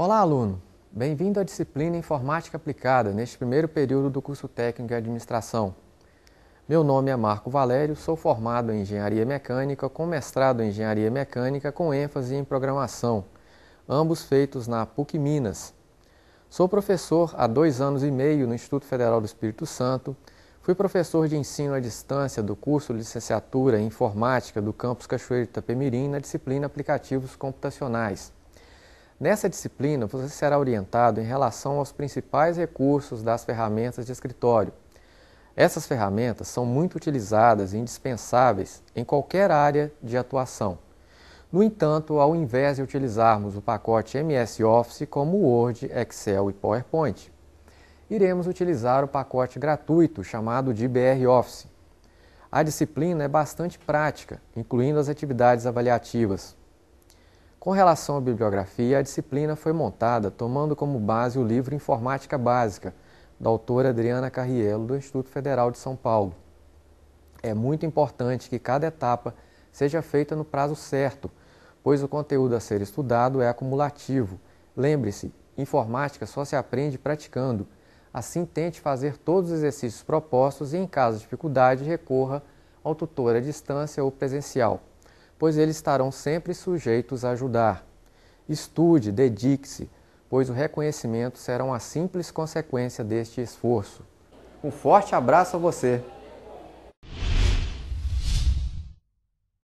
Olá, aluno! Bem-vindo à disciplina Informática Aplicada, neste primeiro período do curso técnico em Administração. Meu nome é Marco Valério, sou formado em Engenharia Mecânica, com mestrado em Engenharia Mecânica com ênfase em Programação, ambos feitos na PUC Minas. Sou professor há dois anos e meio no Instituto Federal do Espírito Santo, fui professor de ensino à distância do curso de Licenciatura em Informática do Campus Cachoeiro de Itapemirim na disciplina Aplicativos Computacionais. Nessa disciplina, você será orientado em relação aos principais recursos das ferramentas de escritório. Essas ferramentas são muito utilizadas e indispensáveis em qualquer área de atuação. No entanto, ao invés de utilizarmos o pacote MS Office como Word, Excel e PowerPoint, iremos utilizar o pacote gratuito chamado de BR Office. A disciplina é bastante prática, incluindo as atividades avaliativas, com relação à bibliografia, a disciplina foi montada tomando como base o livro Informática Básica, da autora Adriana Carriello, do Instituto Federal de São Paulo. É muito importante que cada etapa seja feita no prazo certo, pois o conteúdo a ser estudado é acumulativo. Lembre-se, informática só se aprende praticando. Assim, tente fazer todos os exercícios propostos e, em caso de dificuldade, recorra ao tutor à distância ou presencial pois eles estarão sempre sujeitos a ajudar. Estude, dedique-se, pois o reconhecimento será uma simples consequência deste esforço. Um forte abraço a você!